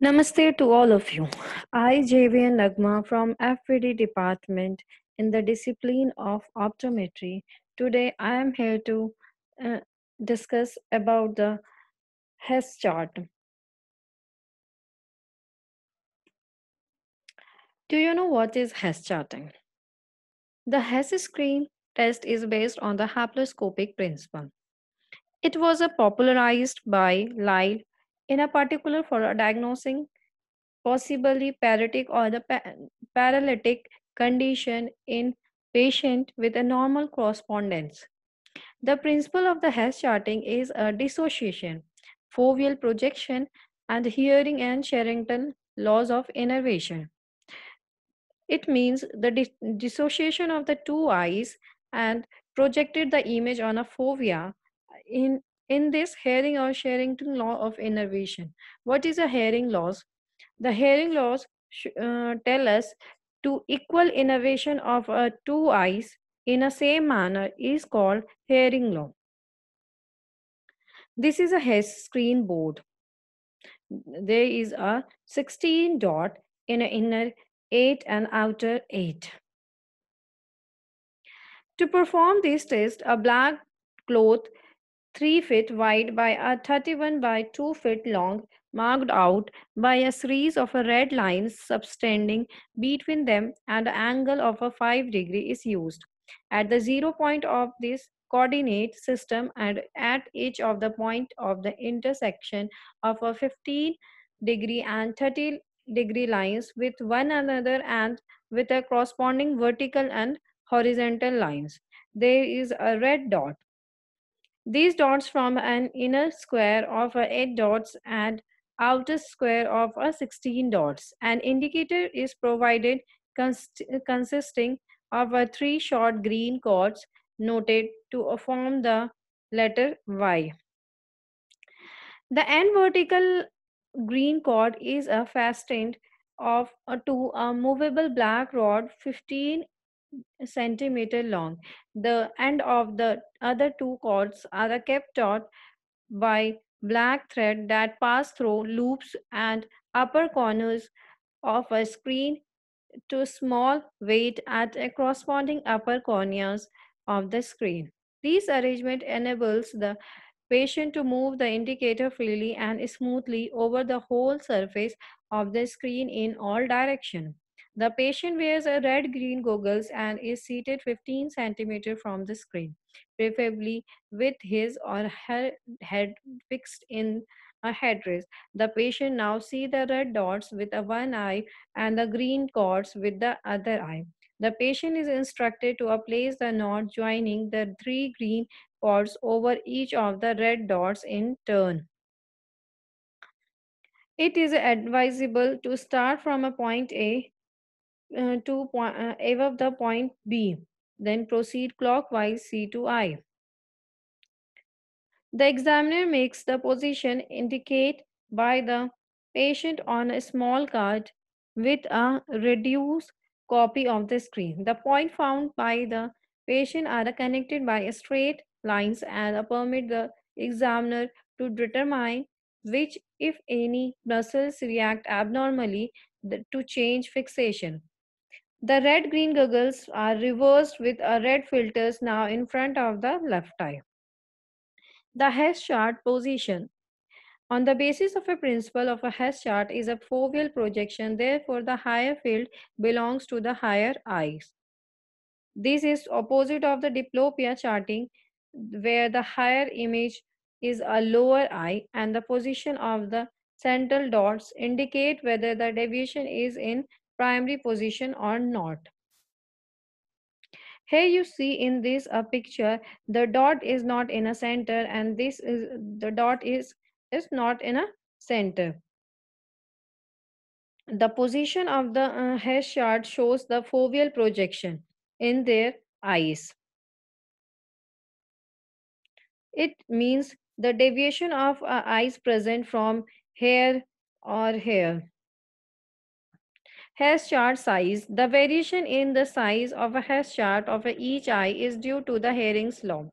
Namaste to all of you. I, JVN Nagma from FPD department in the discipline of optometry. Today I am here to uh, discuss about the Hess chart. Do you know what is Hess charting? The Hess screen test is based on the haploscopic principle. It was popularized by Lyle in a particular for diagnosing possibly paralytic or the pa paralytic condition in patient with a normal correspondence. The principle of the Hess charting is a dissociation, foveal projection, and hearing and Sherrington laws of innervation. It means the dissociation of the two eyes and projected the image on a fovea in in this hearing or Sherrington law of innervation, what is a hearing loss? The hearing laws uh, tell us to equal innervation of uh, two eyes in a same manner is called hearing law. This is a Hess screen board. There is a 16 dot in an inner 8 and outer 8. To perform this test, a black cloth 3 feet wide by a 31 by 2 feet long, marked out by a series of red lines subtending between them and an angle of a 5 degree is used. At the zero point of this coordinate system and at each of the point of the intersection of a 15 degree and 30 degree lines with one another and with a corresponding vertical and horizontal lines. There is a red dot these dots form an inner square of 8 dots and outer square of 16 dots. An indicator is provided consisting of three short green cords, noted to form the letter Y. The end vertical green cord is a fastened of to a movable black rod 15 centimeter long. The end of the other two cords are kept taut by black thread that pass through loops and upper corners of a screen to small weight at a corresponding upper corners of the screen. This arrangement enables the patient to move the indicator freely and smoothly over the whole surface of the screen in all direction. The patient wears a red-green goggles and is seated 15 centimeter from the screen, preferably with his or her head fixed in a headrest. The patient now sees the red dots with one eye and the green cords with the other eye. The patient is instructed to place the knot joining the three green cords over each of the red dots in turn. It is advisable to start from a point A uh, to point, uh, above the point B. Then proceed clockwise C to I. The examiner makes the position indicate by the patient on a small card with a reduced copy of the screen. The point found by the patient are connected by straight lines and permit the examiner to determine which, if any, muscles react abnormally to change fixation. The red green goggles are reversed with a red filters now in front of the left eye. The Hess chart position. On the basis of a principle of a Hess chart is a foveal projection, therefore the higher field belongs to the higher eyes. This is opposite of the diplopia charting where the higher image is a lower eye and the position of the central dots indicate whether the deviation is in primary position or not. Here you see in this a picture, the dot is not in a center and this is the dot is, is not in a center. The position of the uh, hash chart shows the foveal projection in their eyes. It means the deviation of uh, eyes present from here or here hash chart size. The variation in the size of a hash chart of each eye is due to the Herring's law.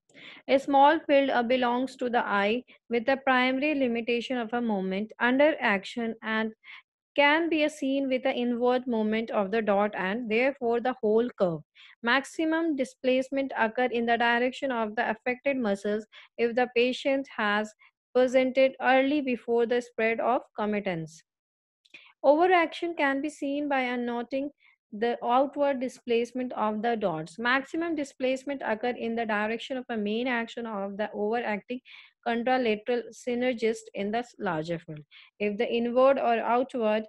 A small field uh, belongs to the eye with the primary limitation of a moment under action and can be uh, seen with the inward movement of the dot and therefore the whole curve. Maximum displacement occur in the direction of the affected muscles if the patient has presented early before the spread of comitants. Overaction can be seen by annoting the outward displacement of the dots. Maximum displacement occur in the direction of a main action of the overacting contralateral synergist in the larger field. If the inward or outward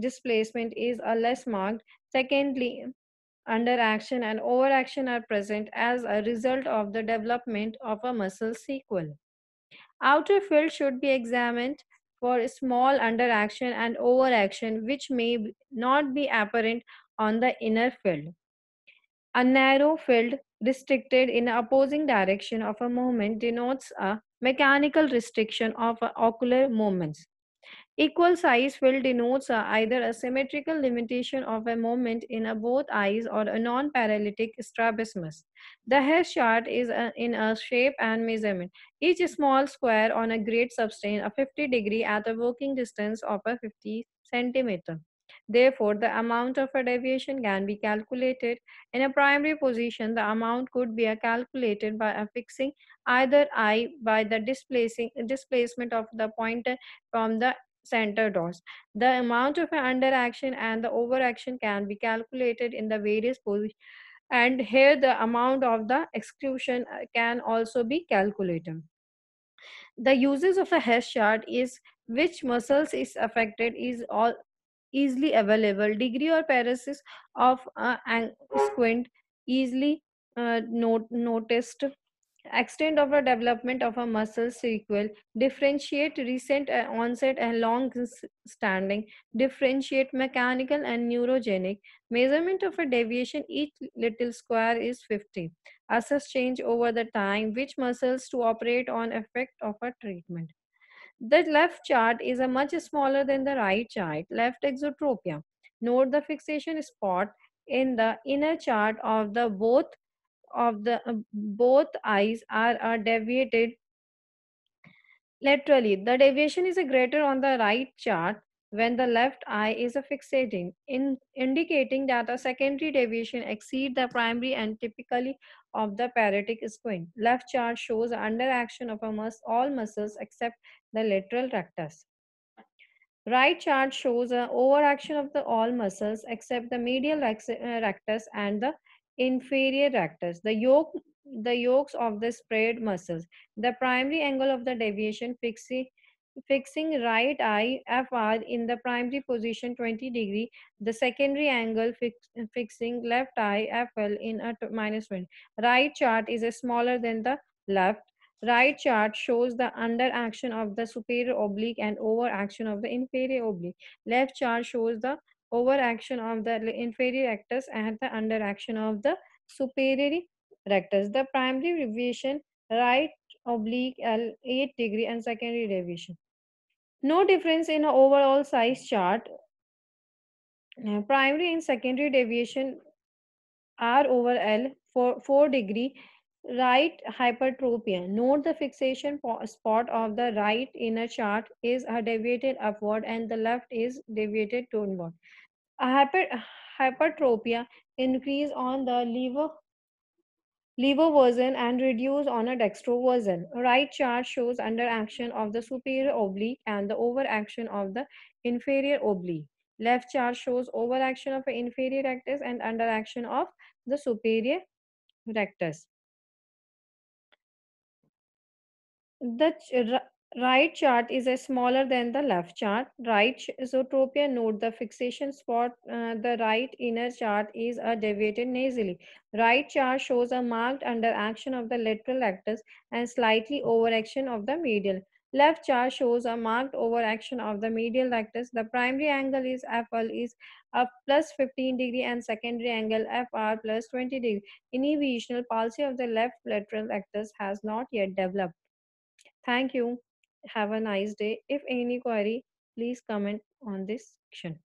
displacement is a less marked, secondly, underaction and overaction are present as a result of the development of a muscle sequel. Outer field should be examined for small underaction and overaction, which may not be apparent on the inner field. A narrow field restricted in opposing direction of a movement denotes a mechanical restriction of ocular movements. Equal size will denotes uh, either a symmetrical limitation of a moment in both eyes or a non-paralytic strabismus. The head chart is uh, in a shape and measurement. Each small square on a grid sustains a 50 degree at a working distance of a 50 centimeter. Therefore, the amount of a deviation can be calculated. In a primary position, the amount could be uh, calculated by affixing either eye by the displacing, displacement of the pointer from the center doors. The amount of underaction and the overaction can be calculated in the various positions. And here the amount of the exclusion uh, can also be calculated. The uses of a hash chart is which muscles is affected is all easily available. Degree or paralysis of uh, squint easily uh, not noticed extent of a development of a muscle sequel differentiate recent uh, onset and long standing differentiate mechanical and neurogenic measurement of a deviation each little square is 50 assess change over the time which muscles to operate on effect of a treatment the left chart is a much smaller than the right chart left exotropia note the fixation spot in the inner chart of the both of the uh, both eyes are, are deviated laterally. The deviation is greater on the right chart when the left eye is fixating, in indicating that a secondary deviation exceeds the primary and typically of the paratic squint. Left chart shows underaction of mus all muscles except the lateral rectus. Right chart shows an uh, overaction of the all muscles except the medial uh, rectus and the inferior rectus the yoke the yokes of the spread muscles the primary angle of the deviation fixing fixing right eye fr in the primary position 20 degree the secondary angle fix, fixing left eye fl in a minus 20 right chart is smaller than the left right chart shows the under action of the superior oblique and over action of the inferior oblique left chart shows the overaction of the inferior rectus and the underaction of the superior rectus. The primary revision right oblique L uh, 8 degree and secondary revision. No difference in overall size chart. Uh, primary and secondary deviation R over L for 4 degree right hypertropia. Note the fixation spot of the right inner chart is deviated upward and the left is deviated downward. Hyper, hypertropia increase on the lever lever version and reduce on a dextro version. Right chart shows underaction of the superior oblique and the overaction of the inferior oblique. Left chart shows overaction of inferior rectus and underaction of the superior rectus. the right chart is a smaller than the left chart right zootropia note the fixation spot uh, the right inner chart is a uh, deviated nasally right chart shows a marked under action of the lateral actus and slightly overaction of the medial left chart shows a marked overaction of the medial lactus the primary angle is fl is a plus 15 degree and secondary angle fr plus 20 degree inhibitional palsy of the left lateral lactus has not yet developed Thank you. Have a nice day. If any query, please comment on this section.